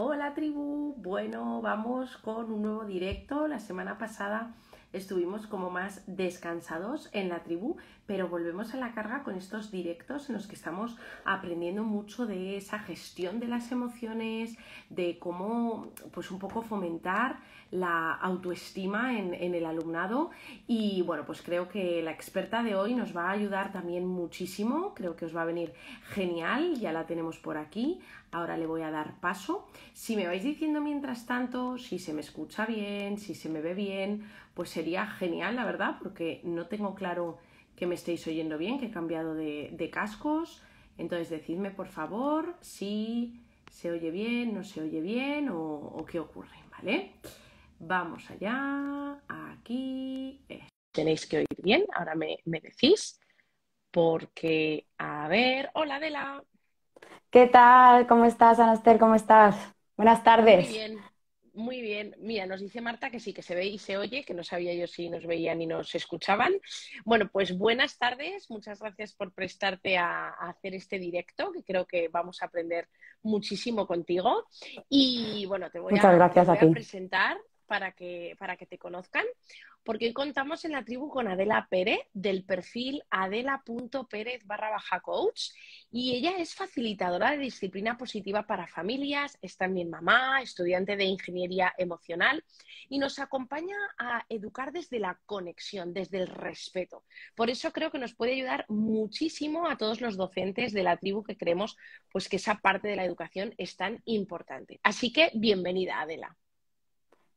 Hola tribu, bueno, vamos con un nuevo directo. La semana pasada estuvimos como más descansados en la tribu, pero volvemos a la carga con estos directos en los que estamos aprendiendo mucho de esa gestión de las emociones, de cómo pues un poco fomentar la autoestima en, en el alumnado y bueno, pues creo que la experta de hoy nos va a ayudar también muchísimo, creo que os va a venir genial, ya la tenemos por aquí, ahora le voy a dar paso. Si me vais diciendo mientras tanto si se me escucha bien, si se me ve bien, pues sería genial, la verdad, porque no tengo claro que me estéis oyendo bien, que he cambiado de, cascos. Entonces decidme por favor si se oye bien, no se oye bien o, qué ocurre, ¿vale? Vamos allá, aquí. Tenéis que oír bien, ahora me, me decís, porque, a ver, hola Adela. ¿Qué tal? ¿Cómo estás, Anaster? ¿Cómo estás? Buenas tardes. bien, muy bien. Mira, nos dice Marta que sí, que se ve y se oye, que no sabía yo si nos veían y nos escuchaban. Bueno, pues buenas tardes. Muchas gracias por prestarte a, hacer este directo, que creo que vamos a aprender muchísimo contigo. Y bueno, te voy a, presentar para que, para que te conozcan, porque hoy contamos en la tribu con Adela Pérez del perfil adela.pérez barra baja coach y ella es facilitadora de disciplina positiva para familias, es también mamá, estudiante de ingeniería emocional y nos acompaña a educar desde la conexión, desde el respeto. Por eso creo que nos puede ayudar muchísimo a todos los docentes de la tribu que creemos pues que esa parte de la educación es tan importante. Así que bienvenida Adela.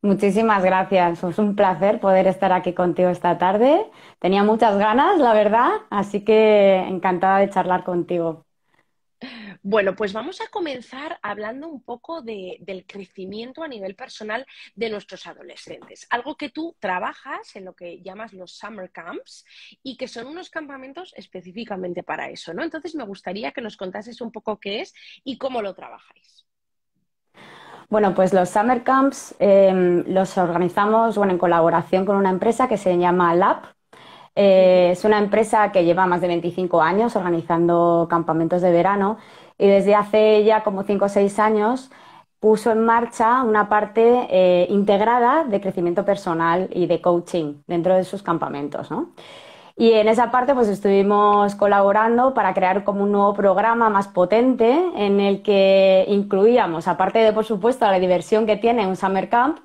Muchísimas gracias. Es un placer poder estar aquí contigo esta tarde. Tenía muchas ganas, la verdad, así que encantada de charlar contigo. Bueno, pues vamos a comenzar hablando un poco del crecimiento a nivel personal de nuestros adolescentes. Algo que tú trabajas en lo que llamas los summer camps y que son unos campamentos específicamente para eso, ¿no? Entonces me gustaría que nos contases un poco qué es y cómo lo trabajáis. Bueno, pues los summer camps em, los organizamos bueno, en colaboración con una empresa que se llama Lab. Eh, es una empresa que lleva más de 25 años organizando campamentos de verano y desde hace ya como 5 o 6 años puso en marcha una parte eh, integrada de crecimiento personal y de coaching dentro de sus campamentos. ¿no? Y en esa parte pues estuvimos colaborando para crear como un nuevo programa más potente en el que incluíamos, aparte de por supuesto la diversión que tiene un Summer Camp,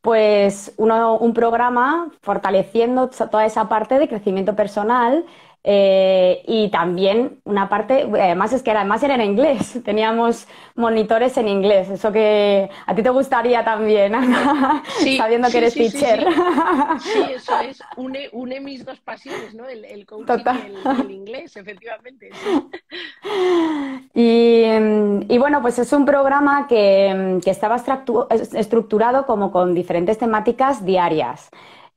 pues un programa fortaleciendo toda esa parte de crecimiento personal eh, y también una parte, además es que además era en inglés, teníamos monitores en inglés, eso que a ti te gustaría también, sabiendo que eres teacher. Sí, eso es, une, mis dos pasiones, ¿no? El, coaching y el, inglés, efectivamente. Y, bueno, pues es un programa que estaba estructurado como con diferentes temáticas diarias.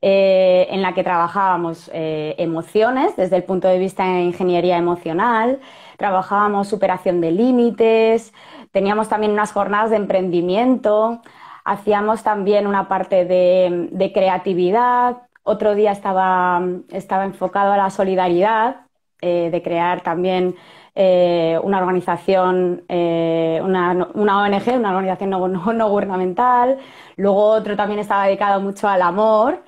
Eh, en la que trabajábamos eh, emociones desde el punto de vista de ingeniería emocional, trabajábamos superación de límites, teníamos también unas jornadas de emprendimiento, hacíamos también una parte de, creatividad, otro día estaba, estaba, enfocado a la solidaridad, eh, de crear también una organización, una, ONG, una organización no gubernamental, luego otro también estaba dedicado mucho al amor.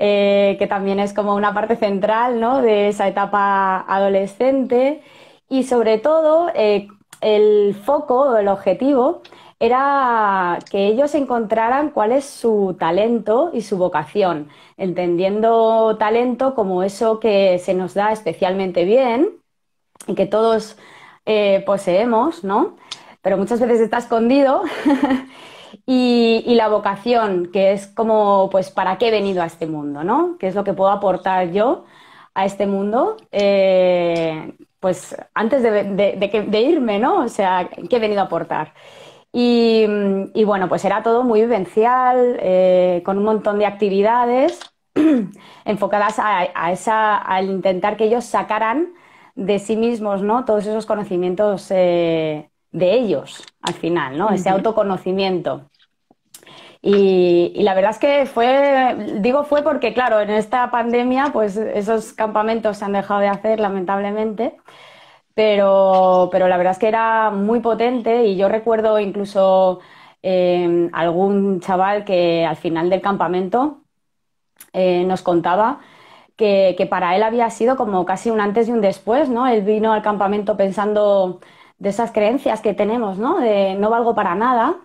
Eh, que también es como una parte central ¿no? de esa etapa adolescente. Y sobre todo, eh, el foco el objetivo era que ellos encontraran cuál es su talento y su vocación, entendiendo talento como eso que se nos da especialmente bien y que todos eh, poseemos, ¿no? Pero muchas veces está escondido Y, la vocación, que es como, pues, ¿para qué he venido a este mundo? ¿no? ¿Qué es lo que puedo aportar yo a este mundo? Eh, pues antes de, irme, ¿no? O sea, ¿qué he venido a aportar? Y, bueno, pues era todo muy vivencial, eh, con un montón de actividades enfocadas a, esa, al intentar que ellos sacaran de sí mismos, ¿no? Todos esos conocimientos eh, de ellos, al final, ¿no? Ese autoconocimiento. Y, la verdad es que fue, digo fue porque, claro, en esta pandemia, pues esos campamentos se han dejado de hacer, lamentablemente. Pero, la verdad es que era muy potente y yo recuerdo incluso eh, algún chaval que al final del campamento eh, nos contaba que, que, para él había sido como casi un antes y un después, ¿no? Él vino al campamento pensando de esas creencias que tenemos, ¿no? De no valgo para nada.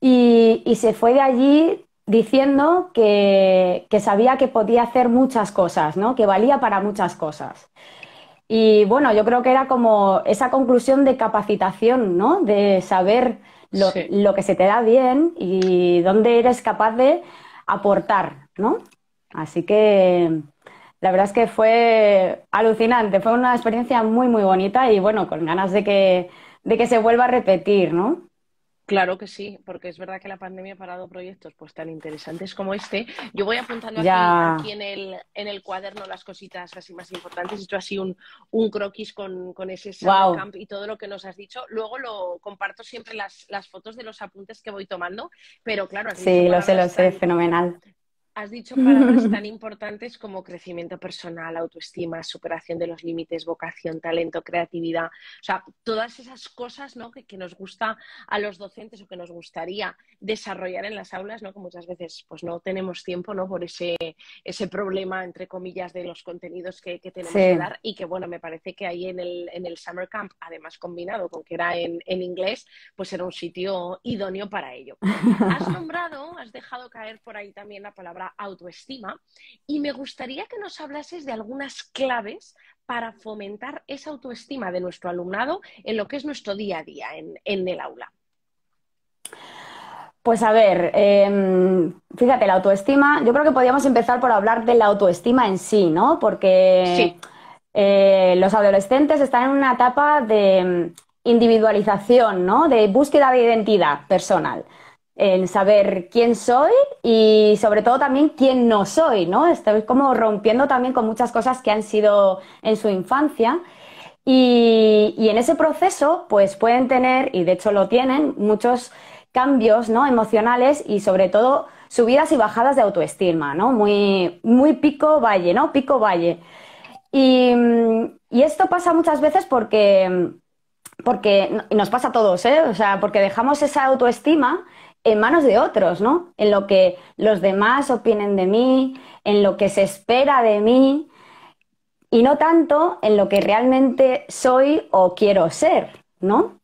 Y, se fue de allí diciendo que, que, sabía que podía hacer muchas cosas, ¿no? Que valía para muchas cosas. Y bueno, yo creo que era como esa conclusión de capacitación, ¿no? De saber lo, que se te da bien y dónde eres capaz de aportar, ¿no? Así que la verdad es que fue alucinante, fue una experiencia muy, muy bonita y bueno, con ganas de que, de que se vuelva a repetir, ¿no? Claro que sí, porque es verdad que la pandemia ha parado proyectos pues tan interesantes como este. Yo voy apuntando aquí, en, el, en, el, cuaderno las cositas así más importantes. He hecho así un, croquis con, ese camp y todo lo que nos has dicho. Luego lo comparto siempre las, las fotos de los apuntes que voy tomando, pero claro, sí, lo sé, lo sé, fenomenal. Has dicho palabras tan importantes como crecimiento personal, autoestima, superación de los límites, vocación, talento, creatividad. O sea, todas esas cosas que, nos gusta a los docentes o que nos gustaría desarrollar en las aulas, ¿no? que muchas veces pues, no tenemos tiempo ¿no? por ese, ese problema, entre comillas, de los contenidos que, tenemos que dar. Y que, bueno, me parece que ahí en el, en el Summer Camp, además combinado con que era en, en inglés, pues era un sitio idóneo para ello. Has nombrado, has dejado caer por ahí también la palabra autoestima y me gustaría que nos hablases de algunas claves para fomentar esa autoestima de nuestro alumnado en lo que es nuestro día a día en, el aula. Pues a ver, em, fíjate, la autoestima, yo creo que podríamos empezar por hablar de la autoestima en sí, ¿no? Porque eh, los adolescentes están en una etapa de em, individualización, ¿no? De búsqueda de identidad personal en saber quién soy y sobre todo también quién no soy, ¿no? Estoy como rompiendo también con muchas cosas que han sido en su infancia. Y, en ese proceso, pues pueden tener, y de hecho lo tienen, muchos cambios ¿no? emocionales y sobre todo subidas y bajadas de autoestima, ¿no? Muy, pico valle, ¿no? Pico valle. Y, esto pasa muchas veces porque, porque nos pasa a todos, ¿eh? O sea, porque dejamos esa autoestima en manos de otros, ¿no? En lo que los demás opinen de mí, en lo que se espera de mí y no tanto en lo que realmente soy o quiero ser, ¿no?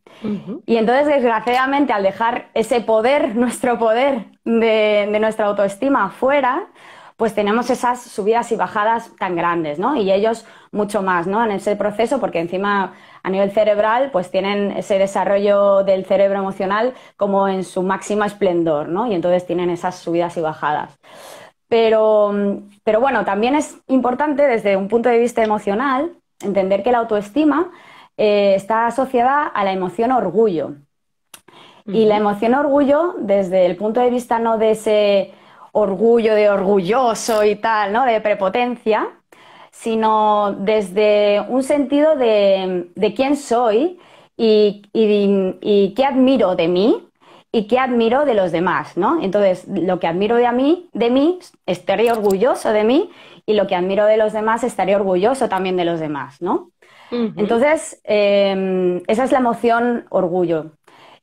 Y entonces, desgraciadamente, al dejar ese poder, nuestro poder de, de nuestra autoestima fuera, pues tenemos esas subidas y bajadas tan grandes, ¿no? Y ellos mucho más, ¿no? En ese proceso, porque encima a nivel cerebral, pues tienen ese desarrollo del cerebro emocional como en su máximo esplendor, ¿no? Y entonces tienen esas subidas y bajadas. Pero, bueno, también es importante desde un punto de vista emocional entender que la autoestima eh, está asociada a la emoción orgullo. Y la emoción orgullo, desde el punto de vista no de ese orgullo de orgulloso y tal, ¿no? De prepotencia, sino desde un sentido de, quién soy y, y, qué admiro de mí y qué admiro de los demás, ¿no? Entonces, lo que admiro de, a mí, de mí, estaré orgulloso de mí y lo que admiro de los demás, estaré orgulloso también de los demás, ¿no? Entonces, eh, esa es la emoción orgullo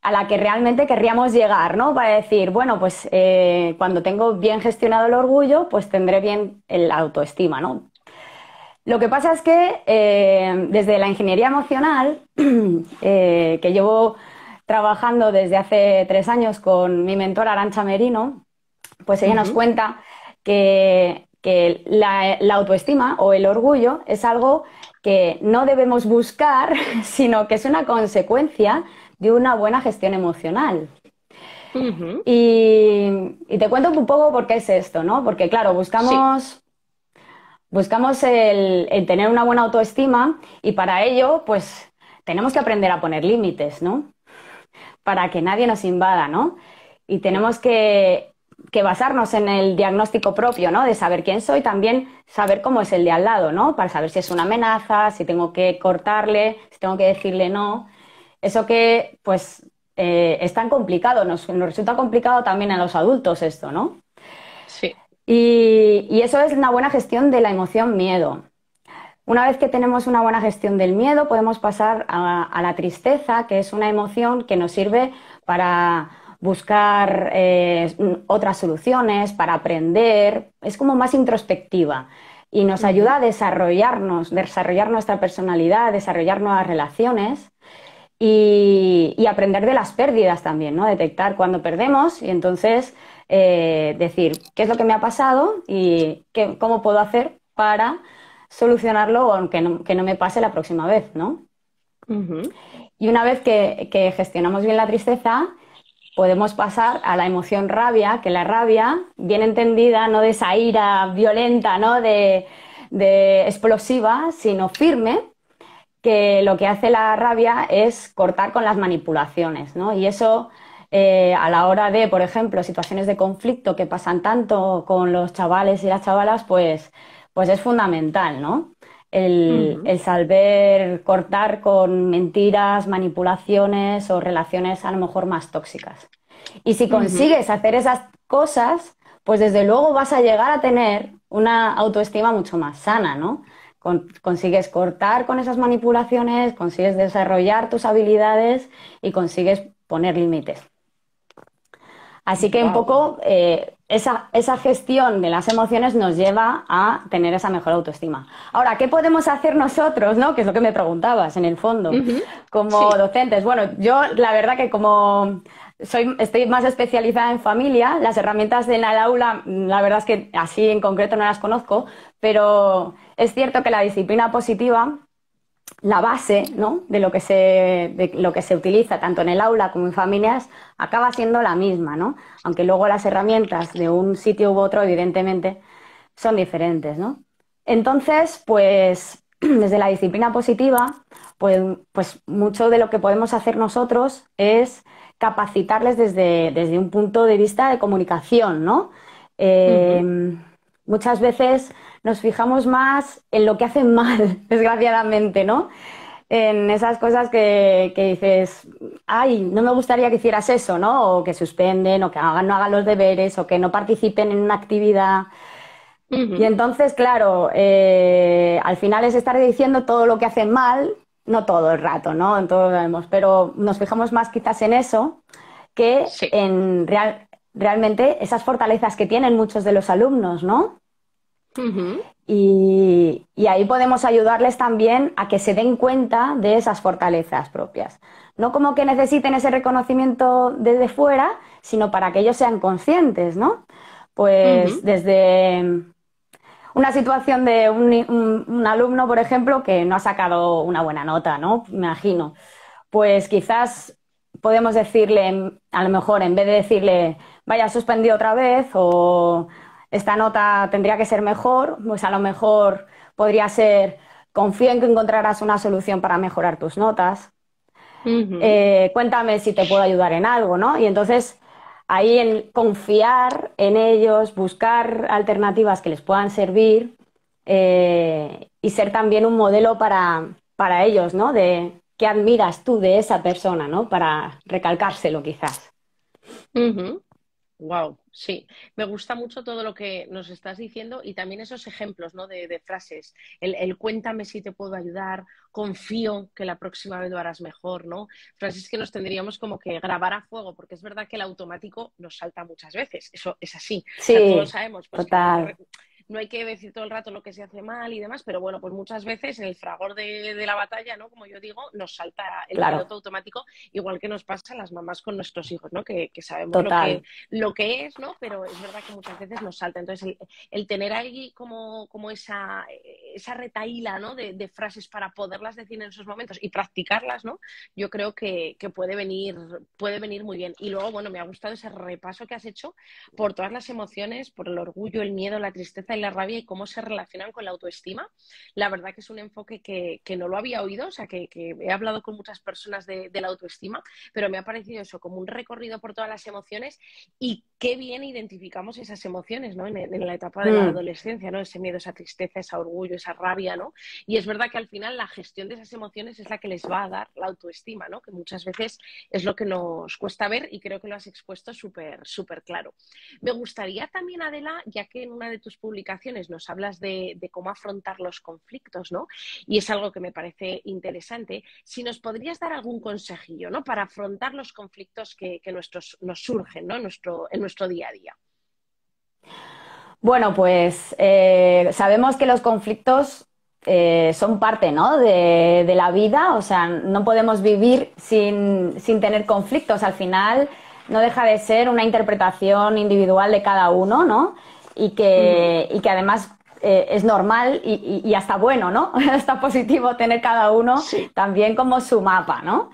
a la que realmente querríamos llegar, ¿no? Para decir, bueno, pues eh, cuando tengo bien gestionado el orgullo, pues tendré bien la autoestima, ¿no? Lo que pasa es que eh, desde la ingeniería emocional, eh, que llevo trabajando desde hace tres años con mi mentor Arancha Merino, pues ella nos cuenta que, la autoestima o el orgullo es algo que no debemos buscar, sino que es una consecuencia de una buena gestión emocional. y, te cuento un poco por qué es esto, ¿no? Porque claro, buscamos... Buscamos el, tener una buena autoestima y para ello, pues tenemos que aprender a poner límites, ¿no? Para que nadie nos invada, ¿no? Y tenemos que que basarnos en el diagnóstico propio, ¿no? De saber quién soy, también saber cómo es el de al lado, ¿no? Para saber si es una amenaza, si tengo que cortarle, si tengo que decirle no. Eso que, pues, eh, es tan complicado, nos, resulta complicado también a los adultos esto, ¿no? Sí. Y, eso es una buena gestión de la emoción miedo. Una vez que tenemos una buena gestión del miedo, podemos pasar a, la tristeza, que es una emoción que nos sirve para buscar eh, otras soluciones, para aprender. Es como más introspectiva y nos ayuda a desarrollarnos, desarrollar nuestra personalidad, desarrollar nuevas relaciones y, aprender de las pérdidas también, ¿no? Detectar cuando perdemos y entonces eh, decir qué es lo que me ha pasado y cómo puedo hacer para solucionarlo o no, que no me pase la próxima vez, ¿no? Y una vez que, gestionamos bien la tristeza, podemos pasar a la emoción rabia, que la rabia, bien entendida, no de esa ira violenta, de explosiva, sino firme, que lo que hace la rabia es cortar con las manipulaciones, ¿no? Y eso eh, a la hora de, por ejemplo, situaciones de conflicto que pasan tanto con los chavales y las chavalas, pues, pues es fundamental, ¿no? El, saber cortar con mentiras, manipulaciones o relaciones a lo mejor más tóxicas. Y si consigues hacer esas cosas, pues desde luego vas a llegar a tener una autoestima mucho más sana, ¿no? consigues cortar con esas manipulaciones, consigues desarrollar tus habilidades y consigues poner límites. Así que un poco eh, esa, esa, gestión de las emociones nos lleva a tener esa mejor autoestima. Ahora, ¿qué podemos hacer nosotros, no? Que es lo que me preguntabas en el fondo, como docentes. Bueno, yo la verdad que como estoy más especializada en familia. Las herramientas de la aula, mm, la verdad es que así en concreto no las conozco, pero es cierto que la disciplina positiva, la base de, lo que se, lo que se utiliza tanto en el aula como en familias, acaba siendo la misma, ¿no? Aunque luego las herramientas de un sitio u otro, evidentemente, son diferentes, Entonces, pues desde la disciplina positiva, pues, pues mucho de lo que podemos hacer nosotros es capacitarles desde, un punto de vista de comunicación, ¿no? Eh, muchas veces nos fijamos más en lo que hacen mal, desgraciadamente, ¿no? En esas cosas que, dices, ay, no me gustaría que hicieras eso, ¿no? O que suspenden, o que hagan, no hagan los deberes, o que no participen en una actividad. Y entonces, claro, eh, al final es estar diciendo todo lo que hacen mal no todo el rato, ¿no? En todos pero nos fijamos más quizás en eso que en real, realmente esas fortalezas que tienen muchos de los alumnos, ¿no? y, ahí podemos ayudarles también a que se den cuenta de esas fortalezas propias. No como que necesiten ese reconocimiento desde fuera, sino para que ellos sean conscientes, ¿no? Pues desde una situación de un, alumno, por ejemplo, que no ha sacado una buena nota, ¿no? Me imagino. Pues quizás podemos decirle, a lo mejor, en vez de decirle, vaya, suspendido otra vez o esta nota tendría que ser mejor, pues a lo mejor podría ser, confía en que encontrarás una solución para mejorar tus notas. Eh, cuéntame si te puedo ayudar en algo, ¿no? Y entonces ahí en confiar en ellos, buscar alternativas que les puedan servir eh, y ser también un modelo para, ellos, ¿no? De qué admiras tú de esa persona, ¿no? Para recalcárselo quizás. Wow, sí. Me gusta mucho todo lo que nos estás diciendo y también esos ejemplos, ¿no? De, frases. El, cuéntame si te puedo ayudar, confío que la próxima vez lo harás mejor, ¿no? Frases que nos tendríamos como que grabar a fuego, porque es verdad que el automático nos salta muchas veces. Eso es así. Sí. sabemos. Pues, total no hay que decir todo el rato lo que se hace mal y demás, pero bueno, pues muchas veces en el fragor de, la batalla, ¿no? Como yo digo, nos salta el piloto automático, igual que nos pasa a las mamás con nuestros hijos, ¿no? Que, sabemos lo que, es, ¿no? Pero es verdad que muchas veces nos salta. Entonces, el, tener ahí como, como esa, esa retaíla, ¿no? De, frases para poderlas decir en esos momentos y practicarlas, ¿no? Yo creo que, puede venir, puede venir muy bien. Y luego, bueno, me ha gustado ese repaso que has hecho por todas las emociones, por el orgullo, el miedo, la tristeza, el la rabia y cómo se relacionan con la autoestima. La verdad que es un enfoque que, no lo había oído, o sea, que, he hablado con muchas personas de, la autoestima, pero me ha parecido eso como un recorrido por todas las emociones y qué bien identificamos esas emociones en, la etapa de la mm. adolescencia, ¿no? ese miedo, esa tristeza, ese orgullo, esa rabia. ¿no? Y es verdad que al final la gestión de esas emociones es la que les va a dar la autoestima, que muchas veces es lo que nos cuesta ver y creo que lo has expuesto súper, súper claro. Me gustaría también, Adela, ya que en una de tus publicaciones nos hablas de, cómo afrontar los conflictos, ¿no? Y es algo que me parece interesante. Si nos podrías dar algún consejillo, ¿no? Para afrontar los conflictos que, nuestros, nos surgen, ¿no? Nuestro, en nuestro día a día. Bueno, pues eh, sabemos que los conflictos eh, son parte ¿no? de, la vida, o sea, no podemos vivir sin, sin, tener conflictos. Al final no deja de ser una interpretación individual de cada uno, ¿no? y que, además eh, es normal y, hasta bueno, ¿no? Está positivo tener cada uno también como su mapa, ¿no?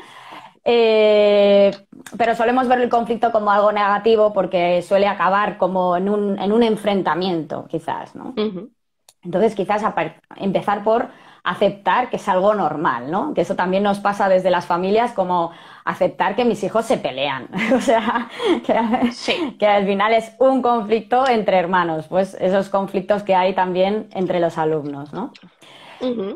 Eh, pero solemos ver el conflicto como algo negativo porque suele acabar como en un, enfrentamiento, quizás, ¿no? Entonces, quizás empezar por aceptar que es algo normal, ¿no? Que eso también nos pasa desde las familias como, aceptar que mis hijos se pelean. o sea, que, al final es un conflicto entre hermanos, pues esos conflictos que hay también entre los alumnos, ¿no?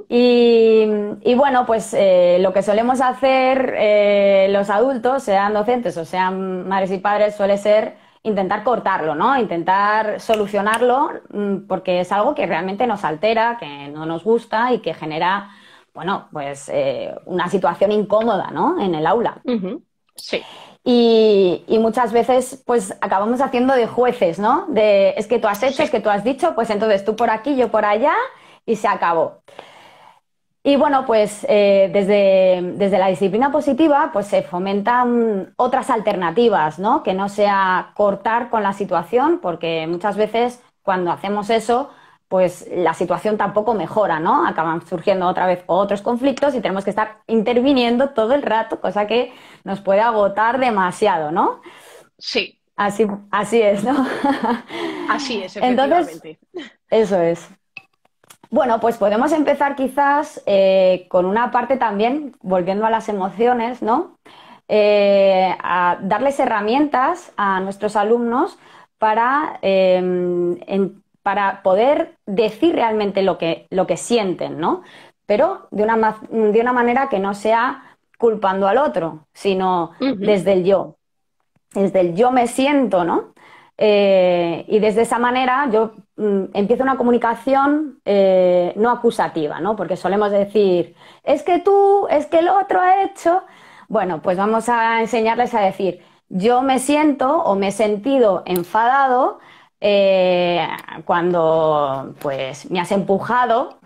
y, bueno, pues eh, lo que solemos hacer eh, los adultos, sean docentes o sean madres y padres, suele ser intentar cortarlo, ¿no? Intentar solucionarlo mm, porque es algo que realmente nos altera, que no nos gusta y que genera bueno, pues eh, una situación incómoda, ¿no? En el aula. Sí. Y, muchas veces, pues acabamos haciendo de jueces, ¿no? De es que tú has hecho, es que tú has dicho, pues entonces tú por aquí, yo por allá, y se acabó. Y bueno, pues eh, desde, desde, la disciplina positiva pues se fomentan otras alternativas, ¿no? Que no sea cortar con la situación, porque muchas veces cuando hacemos eso, pues la situación tampoco mejora, ¿no? Acaban surgiendo otra vez otros conflictos y tenemos que estar interviniendo todo el rato, cosa que nos puede agotar demasiado, ¿no? Sí. Así, así es, ¿no? Así es, Entonces, eso es. Bueno, pues podemos empezar quizás eh, con una parte también, volviendo a las emociones, ¿no? Eh, a darles herramientas a nuestros alumnos para em, para poder decir realmente lo que, lo que sienten, ¿no? Pero de una, manera que no sea culpando al otro, sino desde el yo, desde el yo me siento, ¿no? Eh, y desde esa manera yo mm, empiezo una comunicación eh, no acusativa, ¿no? Porque solemos decir, es que tú, es que el otro ha hecho. Bueno, pues vamos a enseñarles a decir, yo me siento o me he sentido enfadado eh, cuando pues me has empujado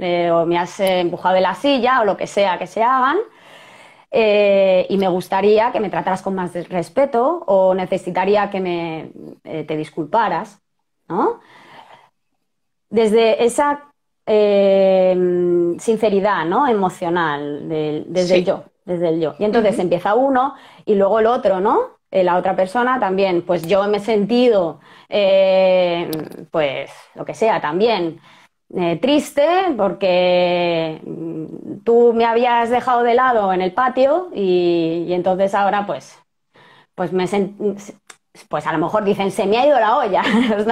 eh, o me has empujado de la silla o lo que sea que se hagan eh, y me gustaría que me trataras con más respeto o necesitaría que me te disculparas, ¿no? Desde esa sinceridad, ¿no? Emocional, desde yo, desde el yo. Y entonces empieza uno y luego el otro, ¿no? Eh, la otra persona también, pues yo me he sentido, eh, pues lo que sea, también eh, triste porque mm, tú me habías dejado de lado en el patio y, entonces ahora pues, pues me pues a lo mejor dicen, se me ha ido la olla,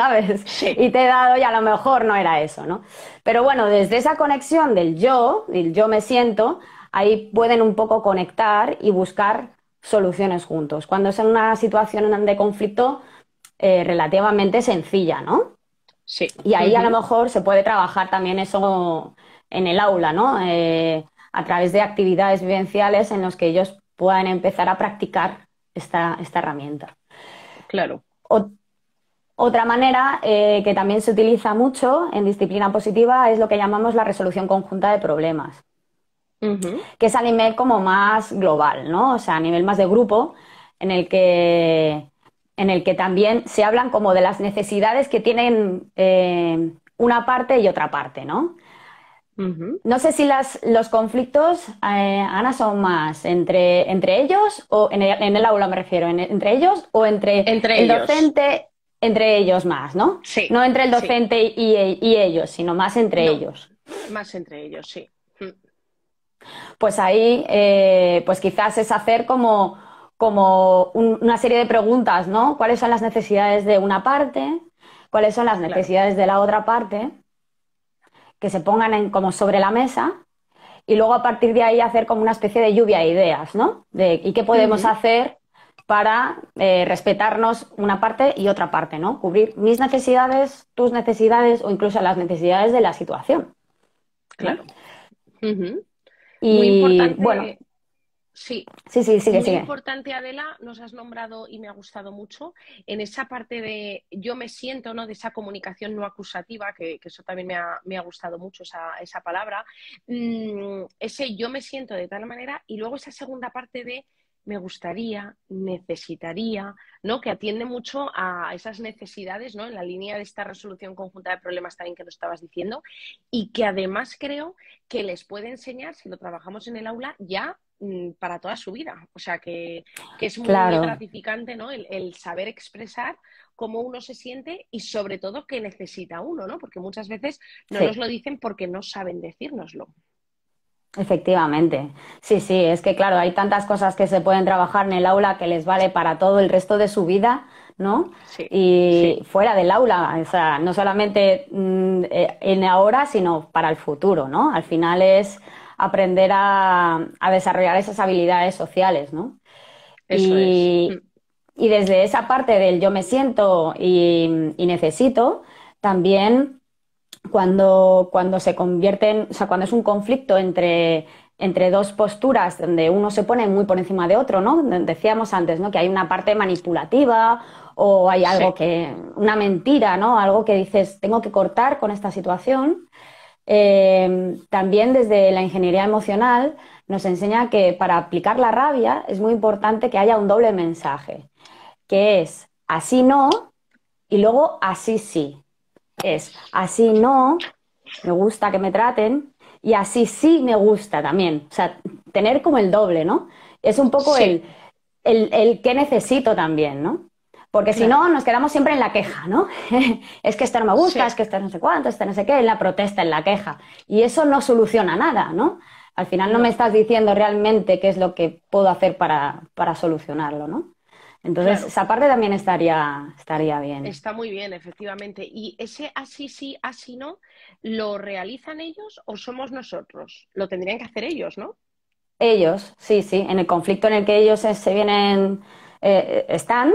Y te he dado y a lo mejor no era eso, ¿no? Pero bueno, desde esa conexión del yo, del yo me siento, ahí pueden un poco conectar y buscar soluciones juntos. Cuando es en una situación de conflicto eh, relativamente sencilla, ¿no? Sí. Y ahí a lo mejor se puede trabajar también eso en el aula, ¿no? Eh, a través de actividades vivenciales en las que ellos puedan empezar a practicar esta, herramienta. Claro. otra manera eh, que también se utiliza mucho en disciplina positiva es lo que llamamos la resolución conjunta de problemas que es a nivel como más global, ¿no? O sea, a nivel más de grupo, en el que, en el que también se hablan como de las necesidades que tienen eh, una parte y otra parte, ¿no? No sé si las, los conflictos, eh, Ana, son más entre, entre ellos o en el, aula me refiero, entre ellos o entre, el docente, entre ellos más, ¿no? Sí. No entre el docente y, ellos, sino más entre ellos. Más entre ellos, sí. Pues ahí, eh, pues quizás es hacer como, una serie de preguntas, ¿no? ¿Cuáles son las necesidades de una parte? ¿Cuáles son las necesidades de la otra parte? Que se pongan en, como sobre la mesa y luego a partir de ahí hacer como una especie de lluvia de ideas, ¿no? De, ¿Y qué podemos hacer para eh, respetarnos una parte y otra parte, ¿no? Cubrir mis necesidades, tus necesidades o incluso las necesidades de la situación. Claro muy importante, bueno. Sí, sí, sí, Muy importante, Adela, nos has nombrado y me ha gustado mucho en esa parte de yo me siento, ¿no? De esa comunicación no acusativa, que, eso también me ha, gustado mucho esa, esa palabra. Mm, ese yo me siento de tal manera y luego esa segunda parte de me gustaría, necesitaría, ¿no? Que atiende mucho a esas necesidades, ¿no? En la línea de esta resolución conjunta de problemas también que nos estabas diciendo y que además creo que les puede enseñar, si lo trabajamos en el aula, ya mm, para toda su vida. O sea, que, es muy, gratificante, ¿no? El, saber expresar cómo uno se siente y sobre todo qué necesita uno, ¿no? Porque muchas veces no nos lo dicen porque no saben decírnoslo. Efectivamente. Sí, sí, es que claro, hay tantas cosas que se pueden trabajar en el aula que les vale para todo el resto de su vida, ¿no? Sí, y fuera del aula, o sea, no solamente mm, eh, en ahora, sino para el futuro, ¿no? Al final es aprender a, desarrollar esas habilidades sociales, ¿no? Eso y, mm. y desde esa parte del yo me siento y necesito, también cuando, se convierten, cuando es un conflicto entre, dos posturas donde uno se pone muy por encima de otro, ¿no? Decíamos antes, ¿no? Que hay una parte manipulativa o hay algo que, una mentira, ¿no? Algo que dices, tengo que cortar con esta situación. Em, también desde la ingeniería emocional nos enseña que para aplicar la rabia es muy importante que haya un doble mensaje, que es así no y luego así sí es así no, me gusta que me traten, y así sí me gusta también. O sea, tener como el doble, ¿no? Es un poco el, el, que necesito también, ¿no? Porque si no, nos quedamos siempre en la queja, ¿no? es que esto no me gusta, es que esto no sé cuánto, esto no sé qué, en la protesta, en la queja. Y eso no soluciona nada, ¿no? Al final no, me estás diciendo realmente qué es lo que puedo hacer para, para solucionarlo, ¿no? Entonces, esa parte también estaría, estaría bien. Está muy bien, efectivamente. ¿Y ese así sí, así no, lo realizan ellos o somos nosotros? Lo tendrían que hacer ellos, ¿no? Ellos, sí, sí. En el conflicto en el que ellos se vienen, eh, eh, están,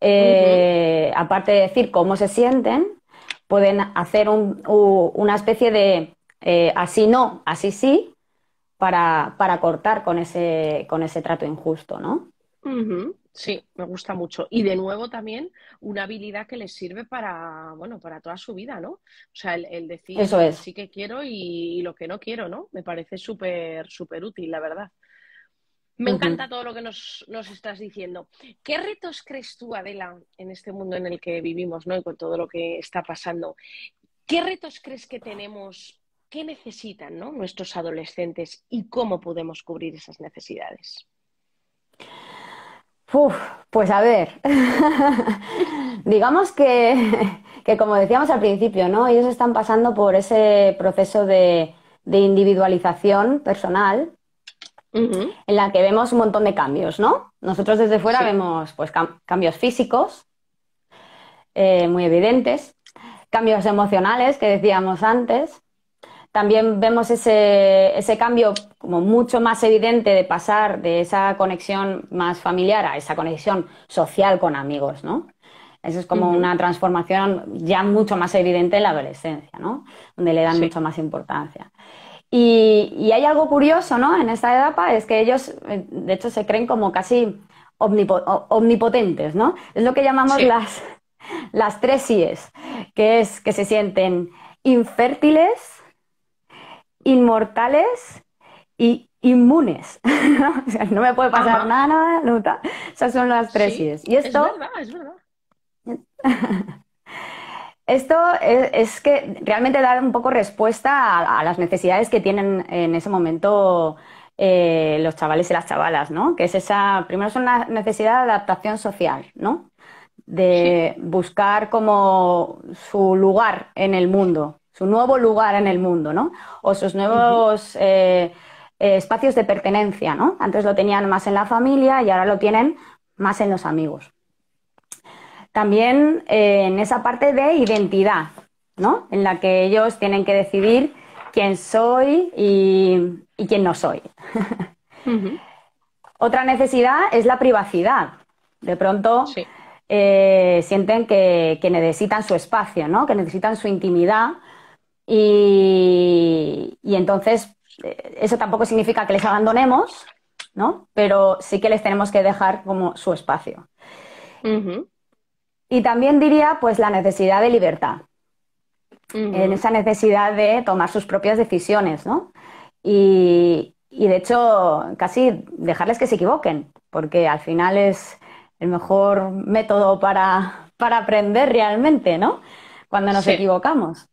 eh, aparte de decir cómo se sienten, pueden hacer una especie de así no, así sí, para, para cortar con ese, con ese trato injusto, ¿no? Mhm. Sí, me gusta mucho. Y de nuevo también una habilidad que les sirve para, bueno, para toda su vida, ¿no? O sea, el, decir Eso sí que quiero y, lo que no quiero, ¿no? Me parece súper, súper útil, la verdad. Me encanta todo lo que nos, nos, estás diciendo. ¿Qué retos crees tú, Adela, en este mundo en el que vivimos, ¿no? Y con todo lo que está pasando. ¿Qué retos crees que tenemos? ¿Qué necesitan ¿no? nuestros adolescentes y cómo podemos cubrir esas necesidades? pues a ver, digamos que, que, como decíamos al principio, ¿no? Ellos están pasando por ese proceso de, individualización personal en la que vemos un montón de cambios, ¿no? Nosotros desde fuera vemos pues cambios físicos, eh, muy evidentes, cambios emocionales que decíamos antes, también vemos ese, cambio como mucho más evidente de pasar de esa conexión más familiar a esa conexión social con amigos, ¿no? Eso es como una transformación ya mucho más evidente en la adolescencia, ¿no? Donde le dan mucho más importancia. Y, hay algo curioso, ¿no? En esta etapa es que ellos, eh, de hecho, se creen como casi omnipotentes, ¿no? Es lo que llamamos las, las tres IES, que es que se sienten infértiles, inmortales y inmunes. no me puede pasar nada, nada, nada. Esas son las tres Y esto... Es verdad, es verdad. Esto es, que realmente da un poco respuesta a, las necesidades que tienen en ese momento eh, los chavales y las chavalas, ¿no? Que es esa, primero es una necesidad de adaptación social, ¿no? De buscar como su lugar en el mundo, su nuevo lugar en el mundo, ¿no? O sus nuevos eh, eh, espacios de pertenencia, ¿no? Antes lo tenían más en la familia y ahora lo tienen más en los amigos. También eh, en esa parte de identidad, ¿no? En la que ellos tienen que decidir quién soy y, quién no soy. Otra necesidad es la privacidad. De pronto sienten que, que, necesitan su espacio, ¿no? Que necesitan su intimidad y, entonces, eh, eso tampoco significa que les abandonemos, ¿no? Pero sí que les tenemos que dejar como su espacio. Y también diría, pues, la necesidad de libertad. En esa necesidad de tomar sus propias decisiones, ¿no? Y, de hecho, casi dejarles que se equivoquen, porque al final es el mejor método para, aprender realmente, ¿no? Cuando nos equivocamos.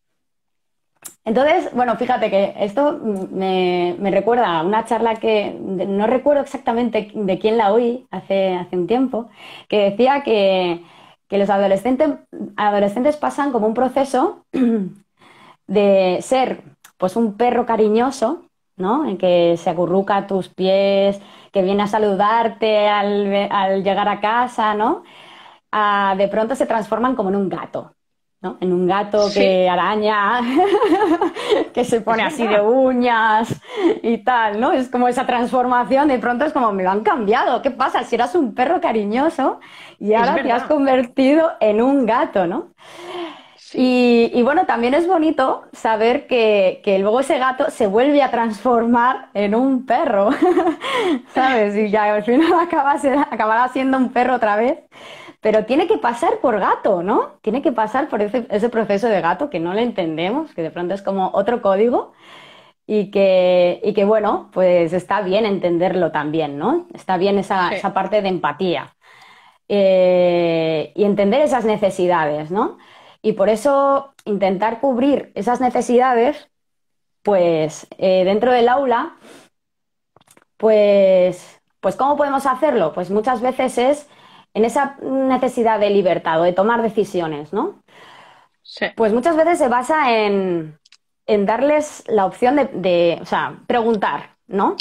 Entonces, bueno, fíjate que esto me, recuerda a una charla que no recuerdo exactamente de quién la oí hace, un tiempo, que decía que, los adolescentes, pasan como un proceso de ser pues un perro cariñoso, ¿no? En que se acurruca a tus pies, que viene a saludarte al, llegar a casa, ¿no? Ah, de pronto se transforman como en un gato, en un gato que araña, que se pone así de uñas y tal, ¿no? Es como esa transformación, de pronto es como, me lo han cambiado, ¿qué pasa? Si eras un perro cariñoso y ahora te has convertido en un gato, ¿no? Y, bueno, también es bonito saber que, que, luego ese gato se vuelve a transformar en un perro, ¿sabes? Y ya al final acaba acabará siendo un perro otra vez. Pero tiene que pasar por gato, ¿no? Tiene que pasar por ese, proceso de gato que no le entendemos, que de pronto es como otro código y que, bueno, pues está bien entenderlo también, ¿no? Está bien esa, parte de empatía eh, y entender esas necesidades, ¿no? Y por eso intentar cubrir esas necesidades, pues eh, dentro del aula, pues, pues ¿cómo podemos hacerlo? Pues muchas veces es en esa necesidad de libertad o de tomar decisiones, ¿no? Sí. Pues muchas veces se basa en, darles la opción de, o sea, preguntar, ¿no?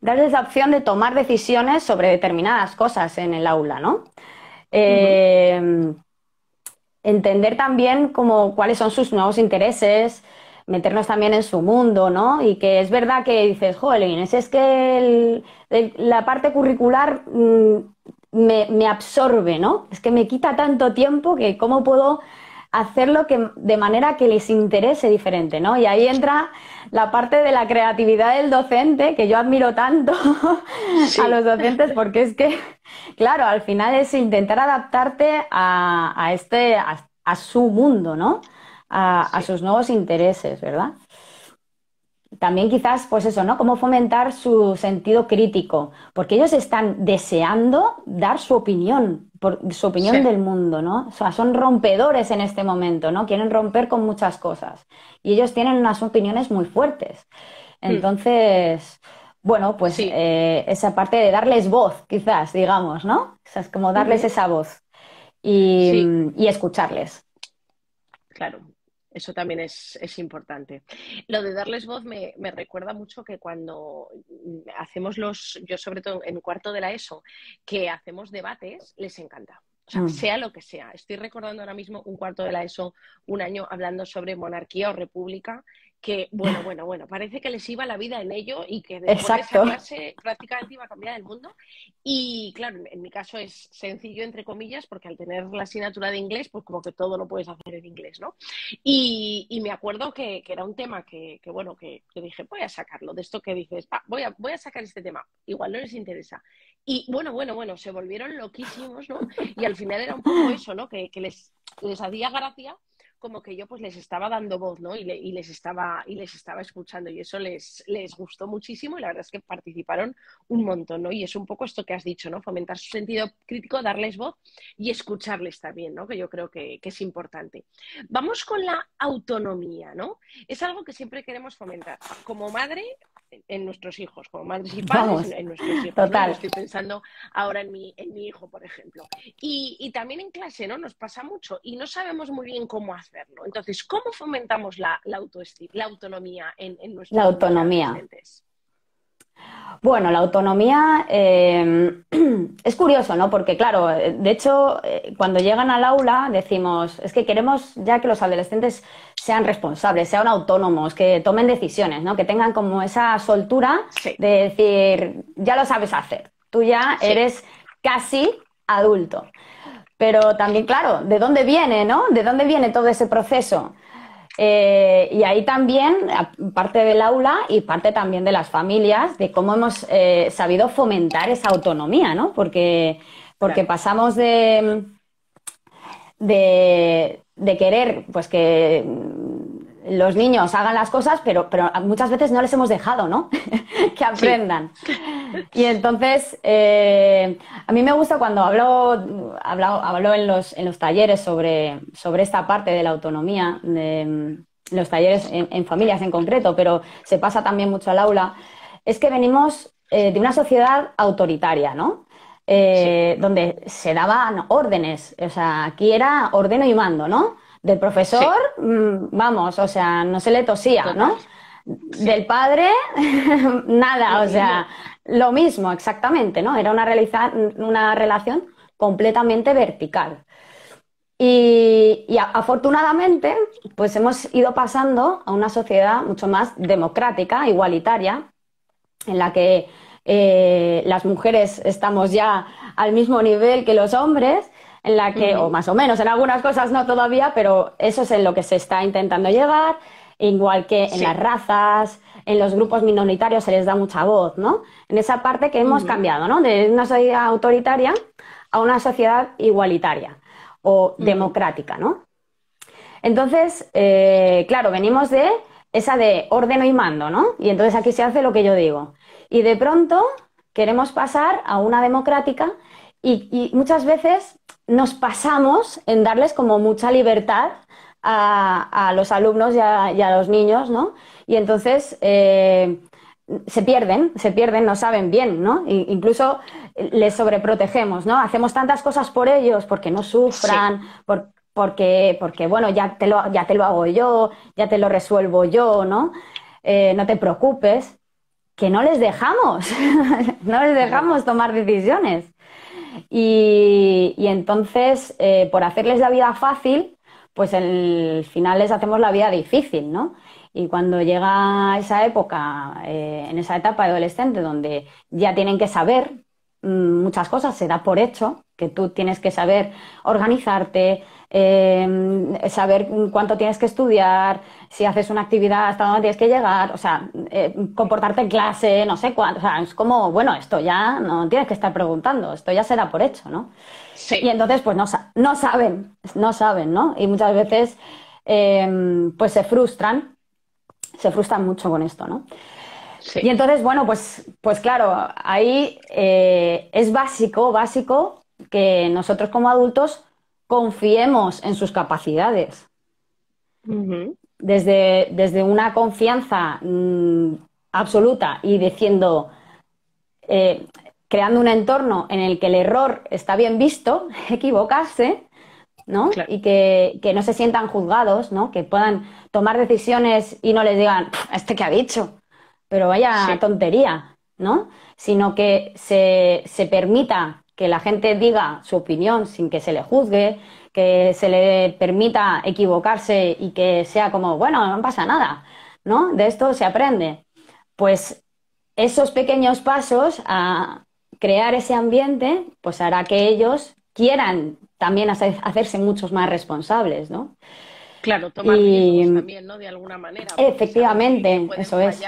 Darles la opción de tomar decisiones sobre determinadas cosas en el aula, ¿no? Eh, entender también cuáles son sus nuevos intereses, meternos también en su mundo, ¿no? Y que es verdad que dices, joder, es que la parte curricular mm, me, absorbe, ¿no? Es que me quita tanto tiempo que cómo puedo hacerlo de manera que les interese diferente, ¿no? Y ahí entra la parte de la creatividad del docente, que yo admiro tanto a los docentes, porque es que, claro, al final es intentar adaptarte a, este, a, su mundo, ¿no? a sus nuevos intereses, ¿verdad? también quizás, pues eso, ¿no? Cómo fomentar su sentido crítico, porque ellos están deseando dar su opinión, su opinión del mundo, ¿no? O sea, son rompedores en este momento, ¿no? Quieren romper con muchas cosas y ellos tienen unas opiniones muy fuertes. Hmm. Entonces, bueno, pues eh, esa parte de darles voz, quizás, digamos, ¿no? O sea, es como darles esa voz y, y escucharles. Claro, eso también es, importante. Lo de darles voz me, recuerda mucho que cuando hacemos los, yo sobre todo en cuarto de la ESO, que hacemos debates, les encanta. O sea, mm. sea lo que sea. Estoy recordando ahora mismo un cuarto de la ESO, un año hablando sobre monarquía o república que, bueno, bueno, bueno, parece que les iba la vida en ello y que después de esa prácticamente iba a cambiar el mundo. Y claro, en mi caso es sencillo, entre comillas, porque al tener la asignatura de inglés, pues como que todo lo puedes hacer en inglés, ¿no? Y, me acuerdo que, era un tema que, bueno, que, dije, voy a sacarlo, de esto que dices, voy, a, voy a sacar este tema, igual no les interesa. Y bueno, bueno, bueno, se volvieron loquísimos, ¿no? Y al final era un poco eso, ¿no? Que, les, les hacía gracia como que yo pues les estaba dando voz, ¿no? Y, les, estaba, y les estaba escuchando y eso les, les gustó muchísimo y la verdad es que participaron un montón, ¿no? Y es un poco esto que has dicho, ¿no? Fomentar su sentido crítico, darles voz y escucharles también, ¿no? Que yo creo que, que es importante. Vamos con la autonomía, ¿no? Es algo que siempre queremos fomentar. Como madre en nuestros hijos, como madres y padres, en, nuestros hijos. Estoy pensando ahora en mi, en mi hijo, por ejemplo. Y, también en clase, ¿no? Nos pasa mucho y no sabemos muy bien cómo hacerlo. Entonces, ¿cómo fomentamos la, autoestima, la autonomía en, en nuestros La autonomía. Bueno, la autonomía em, es curioso, ¿no? Porque, claro, de hecho, eh, cuando llegan al aula decimos, es que queremos ya que los adolescentes sean responsables, sean autónomos, que tomen decisiones, ¿no? Que tengan como esa soltura de decir, ya lo sabes hacer, tú ya eres casi adulto. Pero también, claro, ¿de dónde viene, no? ¿De dónde viene todo ese proceso? Eh, y ahí también, parte del aula y parte también de las familias, de cómo hemos eh, sabido fomentar esa autonomía, ¿no? Porque, porque pasamos de, de, de querer pues que mm, los niños hagan las cosas, pero, pero muchas veces no les hemos dejado, ¿no? que aprendan. Y entonces, eh, a mí me gusta cuando hablo, en, los, en los talleres sobre, sobre esta parte de la autonomía, de, mm, los talleres en, familias en concreto, pero se pasa también mucho al aula, es que venimos eh, de una sociedad autoritaria, ¿no? Eh, donde se daban órdenes. O sea, aquí era ordeno y mando, ¿no? Del profesor, mm, vamos, o sea, no se le tosía, ¿no? Del padre, nada, o sea, lo mismo, exactamente, ¿no? Era una, una relación completamente vertical. y afortunadamente, pues hemos ido pasando a una sociedad mucho más democrática, igualitaria, en la que eh, las mujeres estamos ya al mismo nivel que los hombres, en la que, o más o menos, en algunas cosas no todavía, pero eso es en lo que se está intentando llegar, igual que en las razas, en los grupos minoritarios se les da mucha voz, ¿no? En esa parte que hemos cambiado, ¿no? De una sociedad autoritaria a una sociedad igualitaria o democrática, ¿no? Entonces, eh, claro, venimos de esa de orden y mando, ¿no? Y entonces aquí se hace lo que yo digo. Y de pronto queremos pasar a una democrática y, muchas veces nos pasamos en darles como mucha libertad a, los alumnos y a, los niños, ¿no? Y entonces eh, se pierden, se pierden, no saben bien, ¿no? incluso les sobreprotegemos, ¿no? Hacemos tantas cosas por ellos, porque no sufran, porque, bueno, ya te, lo, ya te lo hago yo, ya te lo resuelvo yo, ¿no? Eh, no te preocupes que no les dejamos, no les dejamos tomar decisiones. Y, entonces, eh, por hacerles la vida fácil, pues al final les hacemos la vida difícil, ¿no? Y cuando llega esa época, eh, en esa etapa adolescente, donde ya tienen que saber mm, muchas cosas, se da por hecho que tú tienes que saber organizarte, eh, saber cuánto tienes que estudiar, si haces una actividad, hasta donde tienes que llegar, o sea, eh, comportarte en clase, no sé cuánto, o sea, es como, bueno, esto ya no tienes que estar preguntando, esto ya será por hecho, ¿no? Sí. Y entonces, pues no, saben, no saben, ¿no? Y muchas veces, em, pues se frustran, se frustran mucho con esto, ¿no? Sí. Y entonces, bueno, pues, pues claro, ahí eh, es básico, básico que nosotros como adultos confiemos en sus capacidades. Mhm desde, una confianza mm, absoluta y diciendo, eh, creando un entorno en el que el error está bien visto, equivocarse, ¿no? Y que, no se sientan juzgados, ¿no? Que puedan tomar decisiones y no les digan, este que ha dicho, pero vaya tontería, ¿no? Sino que se permita que la gente diga su opinión sin que se le juzgue, que se le permita equivocarse y que sea como, bueno, no pasa nada, ¿no? De esto se aprende. Pues esos pequeños pasos a crear ese ambiente, pues hará que ellos quieran también hacerse muchos más responsables, ¿no? Claro, tomar riesgos también, ¿no? De alguna manera. Efectivamente, eso es.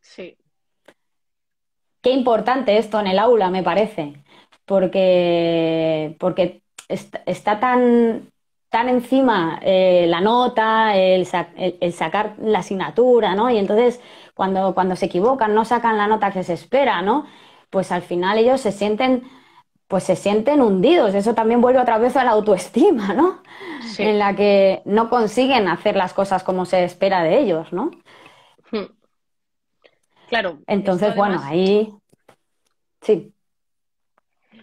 Sí. Qué importante esto en el aula, me parece, porque, porque está, tan, tan encima eh, la nota, el, sacar la asignatura, ¿no? Y entonces cuando, cuando se equivocan, no sacan la nota que se espera, ¿no? Pues al final ellos se sienten pues se sienten hundidos. Eso también vuelve otra vez a la autoestima, ¿no? En la que no consiguen hacer las cosas como se espera de ellos, ¿no? Hmm. Claro. Entonces, bueno, ahí sí.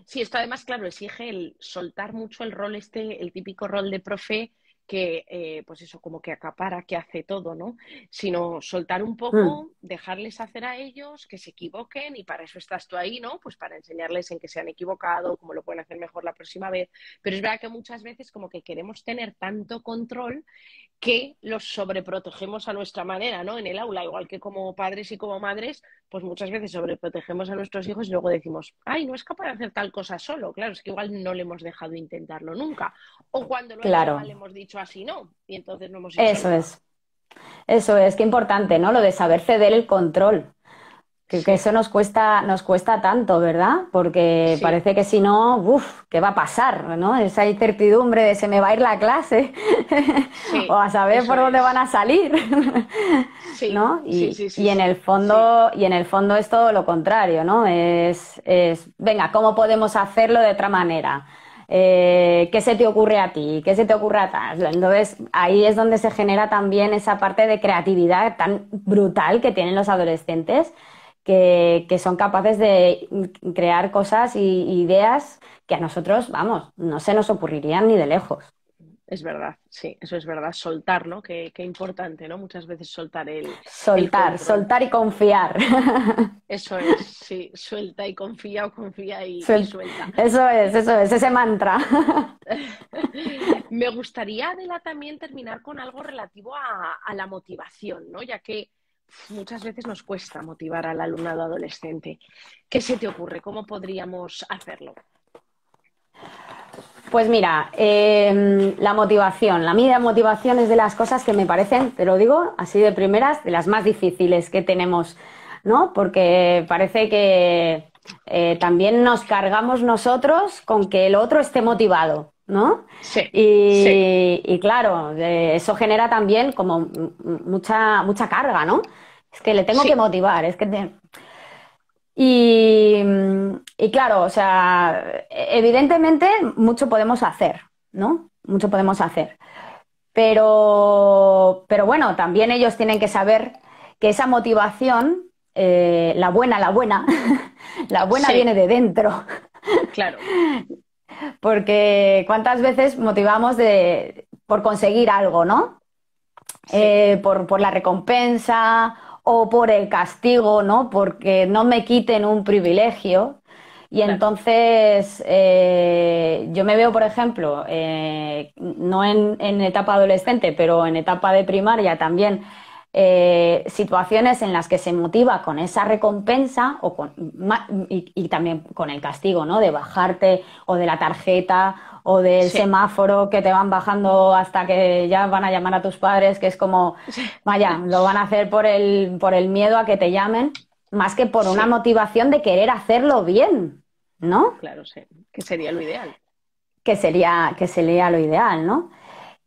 Sí, esto además, claro, exige el soltar mucho el rol este, el típico rol de profe que, eh, pues eso, como que acapara, que hace todo, ¿no? Sino soltar un mm. poco, dejarles hacer a ellos, que se equivoquen y para eso estás tú ahí, ¿no? Pues para enseñarles en que se han equivocado, cómo lo pueden hacer mejor la próxima vez. Pero es verdad que muchas veces como que queremos tener tanto control que los sobreprotegemos a nuestra manera, ¿no? En el aula, igual que como padres y como madres, pues muchas veces sobreprotegemos a nuestros hijos y luego decimos, ay, no es capaz de hacer tal cosa solo. Claro, es que igual no le hemos dejado intentarlo nunca. O cuando lo claro. le hemos dicho, no, y entonces no hemos Eso es. Eso es, qué importante, ¿no? Lo de saber ceder el control. Que, eso nos cuesta, nos cuesta tanto, ¿verdad? Porque parece que si no, uff, ¿qué va a pasar? ¿no? Esa incertidumbre de se me va a ir la clase o a saber por dónde van a salir. Y, y en el fondo, y en el fondo es todo lo contrario, ¿no? Es, es venga, ¿cómo podemos hacerlo de otra manera? Eh, qué se te ocurre a ti, qué se te ocurre a tal. Entonces ahí es donde se genera también esa parte de creatividad tan brutal que tienen los adolescentes. Que, que son capaces de crear cosas y ideas que a nosotros, vamos, no se nos ocurrirían ni de lejos. Es verdad, sí, eso es verdad. Soltar, ¿no? Qué, importante, ¿no? Muchas veces soltar el. Soltar, soltar y confiar. Eso es, sí, suelta y confía o confía y, suelta. Eso es, eso es, ese mantra. Me gustaría, Adela, también terminar con algo relativo a, a la motivación, ¿no? Ya que muchas veces nos cuesta motivar al alumnado adolescente. ¿Qué se te ocurre? ¿Cómo podríamos hacerlo? Pues mira, em, la motivación. La mía motivación es de las cosas que me parecen, te lo digo así de primeras, de las más difíciles que tenemos, ¿no? Porque parece que eh, también nos cargamos nosotros con que el otro esté motivado, ¿no? Sí. Y, claro, eh, eso genera también como mucha, mucha carga, ¿no? Es que le tengo que motivar, es que y, claro, o sea, evidentemente mucho podemos hacer, ¿no? Mucho podemos hacer. Pero, bueno, también ellos tienen que saber que esa motivación, eh, la buena, la buena, la buena viene de dentro. Claro. Porque cuántas veces motivamos por conseguir algo, ¿no? Eh, por, por la recompensa o por el castigo, ¿no? Porque no me quiten un privilegio. Y entonces eh, yo me veo, por ejemplo, eh, no en etapa adolescente, pero en etapa de primaria también, eh, situaciones en las que se motiva con esa recompensa o con, y, también con el castigo, ¿no? De bajarte o de la tarjeta o del semáforo que te van bajando hasta que ya van a llamar a tus padres, que es como, vaya, lo van a hacer por el, por el miedo a que te llamen, más que por una motivación de querer hacerlo bien, ¿no? Claro, sí, que sería lo ideal. Que sería, que sería lo ideal, ¿no?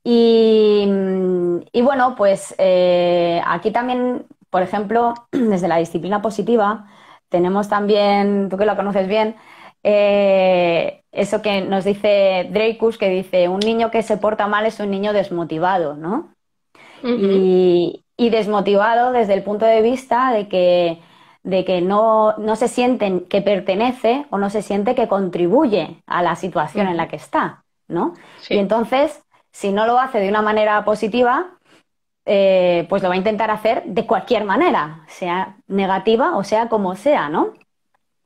Mm, y, bueno, pues eh, aquí también, por ejemplo, desde la disciplina positiva, tenemos también, tú que lo conoces bien, eh, eso que nos dice Dreykus, que dice, un niño que se porta mal es un niño desmotivado, ¿no? y, desmotivado desde el punto de vista de que, de que no, se siente que pertenece o no se siente que contribuye a la situación en la que está, ¿no? Y entonces, si no lo hace de una manera positiva, eh, pues lo va a intentar hacer de cualquier manera, sea negativa o sea como sea, ¿no?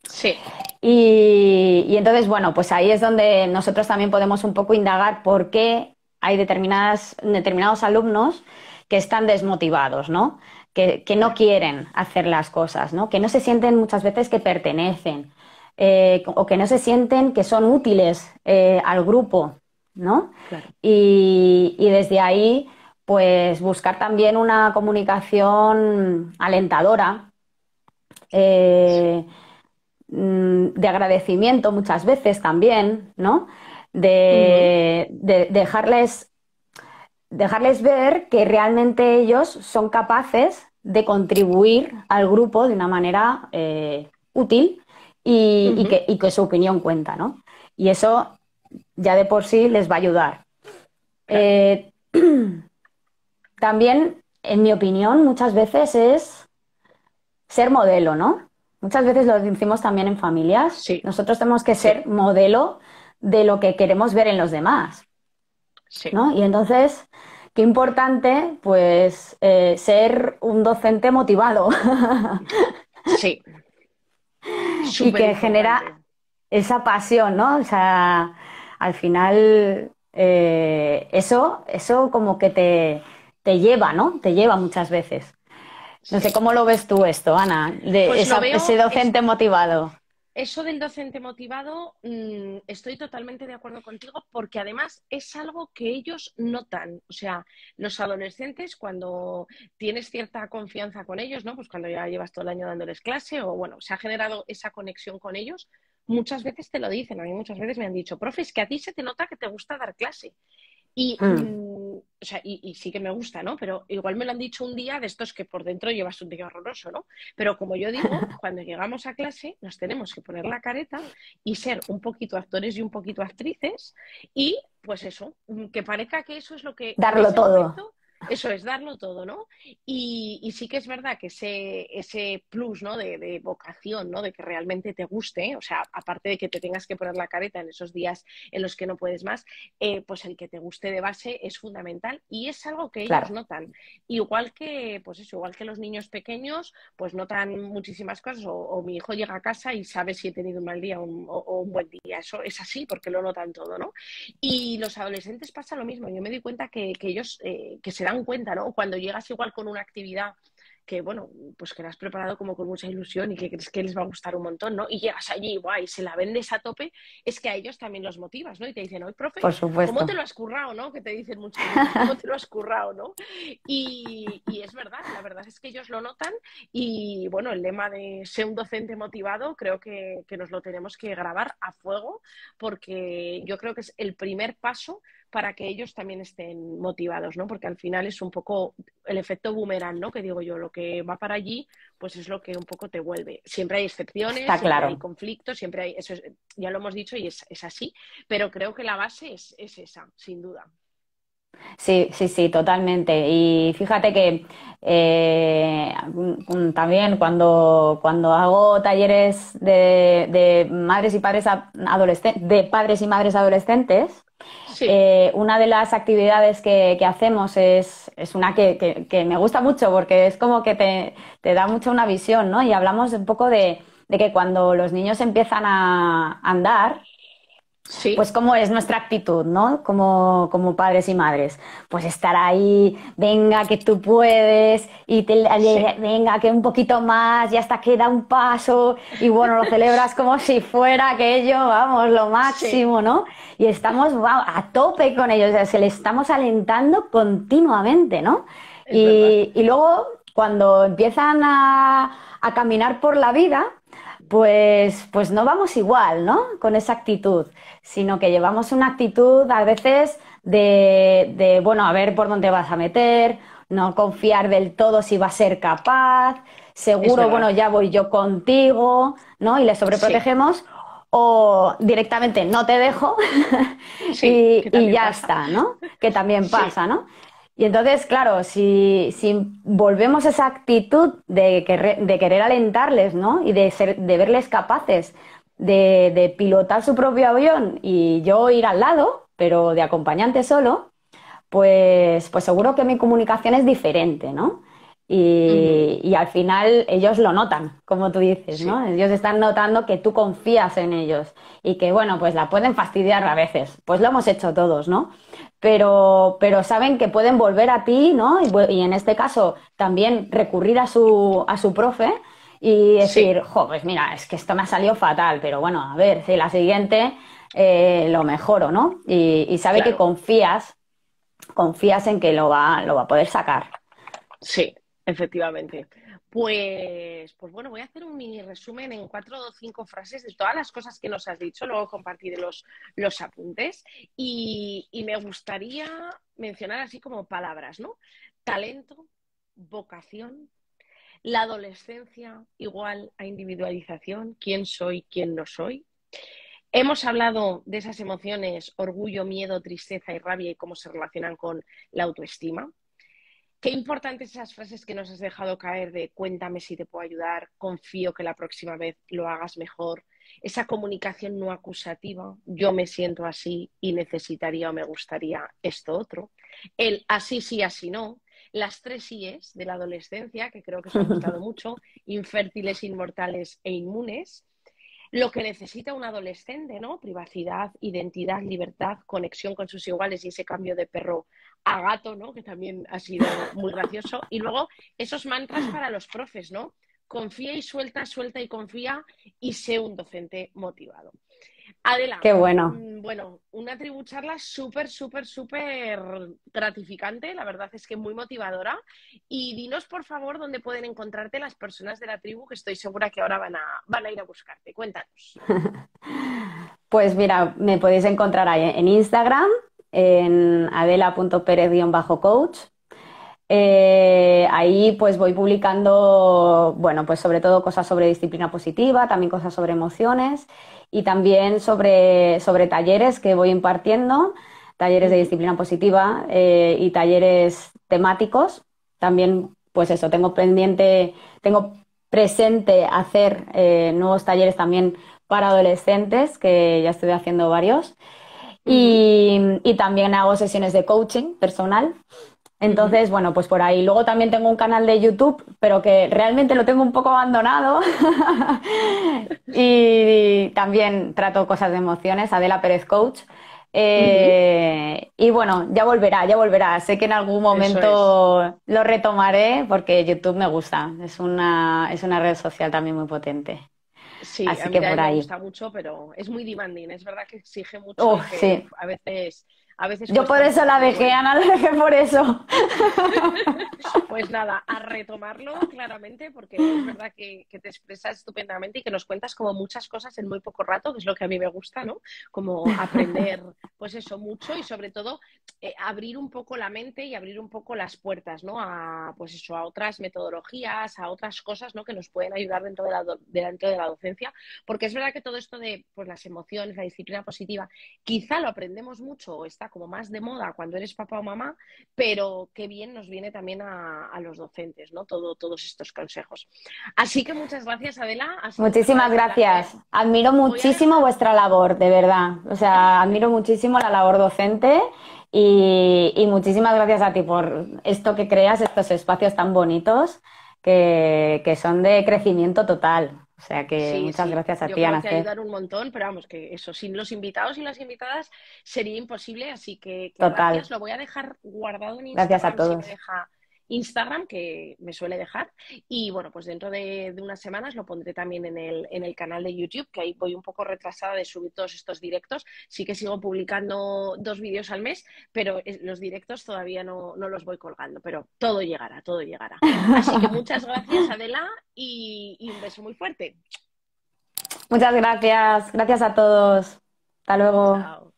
Sí. Y, entonces, bueno, pues ahí es donde nosotros también podemos un poco indagar por qué hay determinados alumnos que están desmotivados, ¿no? Que, no quieren hacer las cosas, ¿no? Que no se sienten muchas veces que pertenecen eh, o que no se sienten que son útiles eh, al grupo, ¿no? Y, desde ahí, pues buscar también una comunicación alentadora, eh, mm, de agradecimiento muchas veces también, ¿no? De, dejarles, dejarles ver que realmente ellos son capaces de contribuir al grupo de una manera eh, útil y, que, su opinión cuenta, ¿no? Y eso ya de por sí les va a ayudar. Eh, también, en mi opinión, muchas veces es ser modelo, ¿no? Muchas veces lo decimos también en familias. Sí. Nosotros tenemos que ser modelo de lo que queremos ver en los demás. Sí. ¿no? Y entonces, qué importante, pues, eh, ser un docente motivado. sí. y que genera esa pasión, ¿no? O sea, al final eh, eso, como que te, lleva, ¿no? Te lleva muchas veces. No sé, ¿cómo lo ves tú esto, Ana? De pues ese docente motivado. Eso del docente motivado, mm, estoy totalmente de acuerdo contigo porque además es algo que ellos notan. O sea, los adolescentes, cuando tienes cierta confianza con ellos, ¿no? Pues cuando ya llevas todo el año dándoles clase o bueno, se ha generado esa conexión con ellos, muchas veces te lo dicen, a mí muchas veces me han dicho, profe, es que a ti se te nota que te gusta dar clase. Y, mm. Mm, o sea, y, sí que me gusta, ¿no? Pero igual me lo han dicho un día de estos que por dentro llevas un día horroroso, ¿no? Pero como yo digo, cuando llegamos a clase nos tenemos que poner la careta y ser un poquito actores y un poquito actrices y pues eso, mm, que parezca que eso es lo que... Darlo todo. Eso es, darlo todo, ¿no? Y, sí que es verdad que ese, ese plus, ¿no? De, vocación, ¿no? De que realmente te guste, o sea, aparte de que te tengas que poner la careta en esos días en los que no puedes más, eh, pues el que te guste de base es fundamental y es algo que ellos notan. Igual que, pues eso, igual que los niños pequeños, pues notan muchísimas cosas o, mi hijo llega a casa y sabe si he tenido un mal día o, un buen día. Eso es así porque lo notan todo, ¿no? Y los adolescentes pasa lo mismo. Yo me di cuenta que, ellos eh, que se dan en cuenta, ¿no? Cuando llegas igual con una actividad que, bueno, pues que la has preparado como con mucha ilusión y que crees que les va a gustar un montón, ¿no? Y llegas allí, guay, se la vendes a tope, es que a ellos también los motivas, ¿no? Y te dicen, hoy profe, Por ¿cómo te lo has currado, no? Que te dicen mucho, ¿cómo te lo has currado, no? Y, y, es verdad, la verdad es que ellos lo notan y, bueno, el lema de ser un docente motivado creo que, que nos lo tenemos que grabar a fuego porque yo creo que es el primer paso para que ellos también estén motivados, ¿no? Porque al final es un poco el efecto boomerang, ¿no? Que digo yo, lo que va para allí, pues es lo que un poco te vuelve. Siempre hay excepciones, siempre hay conflictos, siempre hay, eso ya lo hemos dicho y es, así, pero creo que la base es esa, sin duda. Sí, sí, sí, totalmente. Y fíjate que eh, mm, también cuando, hago talleres de, madres y padres de padres y madres adolescentes, eh, una de las actividades que, hacemos es, una que, me gusta mucho porque es como que te, da mucho una visión, ¿no? Y hablamos un poco de, de que cuando los niños empiezan a andar, pues como es nuestra actitud, ¿no? Como, como padres y madres. Pues estar ahí, venga que tú puedes, y venga que un poquito más, y hasta que un paso, y bueno, lo celebras como si fuera aquello, vamos, lo máximo, ¿no? Y estamos a tope con ellos, se le estamos alentando continuamente, ¿no? Y, luego, cuando empiezan a caminar por la vida, pues, pues no vamos igual, ¿no? Con esa actitud, sino que llevamos una actitud a veces de, de, bueno, a ver por dónde vas a meter, no confiar del todo si va a ser capaz, seguro, bueno, ya voy yo contigo, ¿no? Y le sobreprotegemos. O directamente no te dejo y, ya está, ¿no? Que también pasa, ¿no? Y entonces, claro, si, volvemos a esa actitud de, querer alentarles, ¿no? Y de, verles capaces de, pilotar su propio avión y yo ir al lado, pero de acompañante solo, pues, pues seguro que mi comunicación es diferente, ¿no? Y, al final ellos lo notan, como tú dices, ¿no? Ellos están notando que tú confías en ellos y que, bueno, pues la pueden fastidiar a veces, pues lo hemos hecho todos, ¿no? Pero, pero saben que pueden volver a ti, ¿no? Y, en este caso también recurrir a su, a su profe y decir, jo, pues mira, es que esto me ha salido fatal, pero bueno, a ver, si la siguiente eh, lo mejoro, ¿no? Y, sabe que confías, confías en que lo va, lo va a poder sacar. Sí, Efectivamente. Pues, pues bueno, voy a hacer un mini resumen en cuatro o cinco frases de todas las cosas que nos has dicho. Luego compartiré los, los apuntes. Y, y me gustaría mencionar así como palabras, ¿no? Talento, vocación, la adolescencia igual a individualización, quién soy, quién no soy. Hemos hablado de esas emociones, orgullo, miedo, tristeza y rabia y cómo se relacionan con la autoestima. Qué importantes esas frases que nos has dejado caer de cuéntame si te puedo ayudar, confío que la próxima vez lo hagas mejor. Esa comunicación no acusativa, yo me siento así y necesitaría o me gustaría esto otro. El así sí, así no. Las tres IES de la adolescencia, que creo que os ha gustado mucho, infértiles, inmortales e inmunes lo que necesita un adolescente, ¿no? Privacidad, identidad, libertad, conexión con sus iguales y ese cambio de perro a gato, ¿no? Que también ha sido muy gracioso. Y luego esos mantras para los profes, ¿no? Confía y suelta, suelta y confía y sé un docente motivado. Adela. Qué bueno. Mm, bueno, una tribu charla súper, súper, súper gratificante. La verdad es que muy motivadora. Y dinos, por favor, dónde pueden encontrarte las personas de la tribu que estoy segura que ahora van a, van a ir a buscarte. Cuéntanos. pues mira, me podéis encontrar ahí en Instagram, en adela.perez-coach eh, ahí pues voy publicando, bueno, pues sobre todo cosas sobre disciplina positiva, también cosas sobre emociones y también sobre, talleres que voy impartiendo, talleres de disciplina positiva eh, y talleres temáticos. También, pues eso, tengo pendiente, tengo presente hacer eh, nuevos talleres también para adolescentes, que ya estoy haciendo varios. y también hago sesiones de coaching personal. Entonces, bueno, pues por ahí. Luego también tengo un canal de YouTube, pero que realmente lo tengo un poco abandonado. y también trato cosas de emociones, Adela Pérez Coach. Eh, y bueno, ya volverá, ya volverá. Sé que en algún momento lo retomaré porque YouTube me gusta. Es una, es una red social también muy potente. Sí, por ahí. me gusta mucho, pero es muy demanding. Es verdad que exige mucho. A veces yo por eso la dejé, Ana, la dejé por eso. pues nada, a retomarlo claramente, porque es verdad que, te expresas estupendamente y que nos cuentas como muchas cosas en muy poco rato, que es lo que a mí me gusta, ¿no? Como aprender, pues eso, mucho y sobre todo eh, abrir un poco la mente y abrir un poco las puertas, ¿no? A, pues eso, a otras metodologías, a otras cosas, ¿no? Que nos pueden ayudar dentro de la, dentro de la docencia, porque es verdad que todo esto de pues, las emociones, la disciplina positiva, quizá lo aprendemos mucho o está como más de moda cuando eres papá o mamá, pero qué bien nos viene también a, los docentes, ¿no? todos estos consejos. Así que muchas gracias, Adela. Muchísimas gracias. Admiro muchísimo vuestra labor, de verdad. O sea, admiro muchísimo la labor docente. Y, muchísimas gracias a ti por esto que creas, estos espacios tan bonitos que son de crecimiento total. O sea que muchas gracias a ti, Ana. Que ayudar un montón, pero vamos, que eso, sin los invitados y las invitadas sería imposible, así que, gracias. Lo voy a dejar guardado en Instagram. Gracias a todos. Instagram que me suele dejar. Y bueno, pues dentro de, unas semanas lo pondré también en el, en el canal de YouTube, que ahí voy un poco retrasada de subir todos estos directos. Sí que sigo publicando dos vídeos al mes, pero los directos todavía no, no los voy colgando, pero todo llegará, todo llegará. Así que muchas gracias, Adela, y, y un beso muy fuerte. Muchas gracias, gracias a todos. Hasta luego.